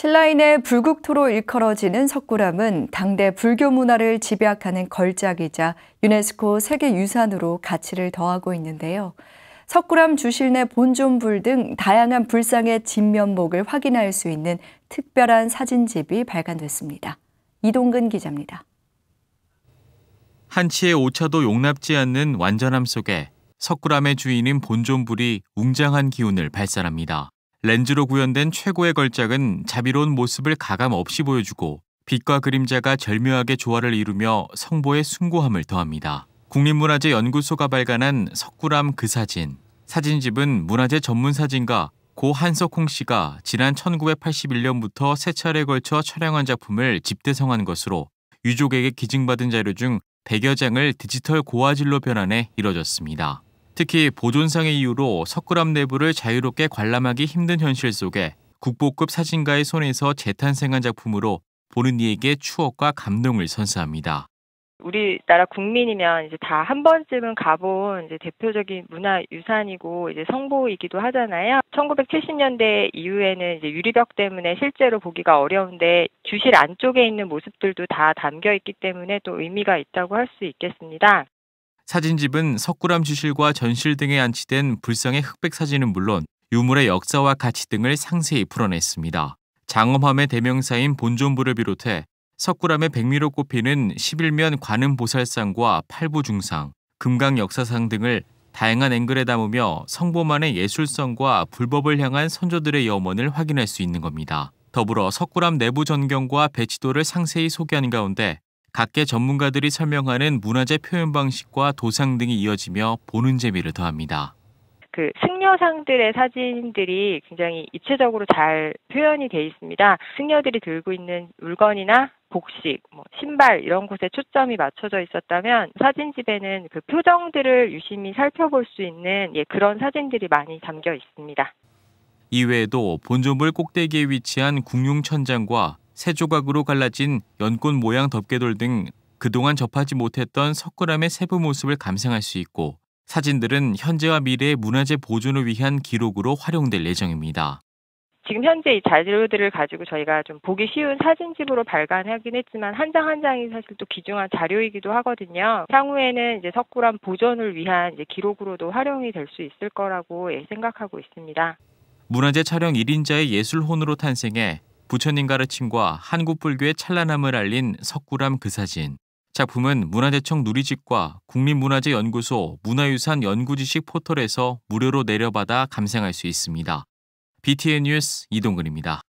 신라인의 불국토로 일컬어지는 석굴암은 당대 불교 문화를 집약하는 걸작이자 유네스코 세계유산으로 가치를 더하고 있는데요. 석굴암 주실내 본존불 등 다양한 불상의 진면목을 확인할 수 있는 특별한 사진집이 발간됐습니다. 이동근 기자입니다. 한치의 오차도 용납지 않는 완전함 속에 석굴암의 주인인 본존불이 웅장한 기운을 발산합니다. 렌즈로 구현된 최고의 걸작은 자비로운 모습을 가감 없이 보여주고 빛과 그림자가 절묘하게 조화를 이루며 성보의 숭고함을 더합니다. 국립문화재연구소가 발간한 석굴암 그 사진. 사진집은 문화재 전문 사진가 고 한석홍 씨가 지난 1981년부터 세 차례 걸쳐 촬영한 작품을 집대성한 것으로 유족에게 기증받은 자료 중 100여 장을 디지털 고화질로 변환해 이뤄졌습니다. 특히 보존상의 이유로 석굴암 내부를 자유롭게 관람하기 힘든 현실 속에 국보급 사진가의 손에서 재탄생한 작품으로 보는 이에게 추억과 감동을 선사합니다. 우리나라 국민이면 이제 다 한 번쯤은 가본 이제 대표적인 문화 유산이고 이제 성보이기도 하잖아요. 1970년대 이후에는 이제 유리벽 때문에 실제로 보기가 어려운데 주실 안쪽에 있는 모습들도 다 담겨 있기 때문에 또 의미가 있다고 할 수 있겠습니다. 사진집은 석굴암주실과 전실 등에 안치된 불성의 흑백 사진은 물론 유물의 역사와 가치 등을 상세히 풀어냈습니다. 장엄함의 대명사인 본존부를 비롯해 석굴암의 백미로 꼽히는 11면 관음보살상과 팔부중상, 금강역사상 등을 다양한 앵글에 담으며 성보만의 예술성과 불법을 향한 선조들의 염원을 확인할 수 있는 겁니다. 더불어 석굴암 내부 전경과 배치도를 상세히 소개한 가운데 각계 전문가들이 설명하는 문화재 표현 방식과 도상 등이 이어지며 보는 재미를 더합니다. 그 승려상들의 사진들이 굉장히 입체적으로 잘 표현이 돼 있습니다. 승려들이 들고 있는 물건이나 복식, 뭐 신발 이런 곳에 초점이 맞춰져 있었다면 사진집에는 그 표정들을 유심히 살펴볼 수 있는 예, 그런 사진들이 많이 담겨 있습니다. 이외에도 본조물 꼭대기에 위치한 궁룡천장과 세 조각으로 갈라진 연꽃 모양 덮개돌 등 그동안 접하지 못했던 석굴암의 세부 모습을 감상할 수 있고 사진들은 현재와 미래의 문화재 보존을 위한 기록으로 활용될 예정입니다. 지금 현재 이 자료들을 가지고 저희가 좀 보기 쉬운 사진집으로 발간하긴 했지만 한 장 한 장이 사실 또 귀중한 자료이기도 하거든요. 향후에는 이제 석굴암 보존을 위한 기록으로도 활용이 될 수 있을 거라고 예, 생각하고 있습니다. 문화재 촬영 1인자의 예술혼으로 탄생해 부처님 가르침과 한국 불교의 찬란함을 알린 석굴암 그 사진. 작품은 문화재청 누리집과 국립문화재연구소 문화유산 연구지식 포털에서 무료로 내려받아 감상할 수 있습니다. BTN 뉴스 이동근입니다.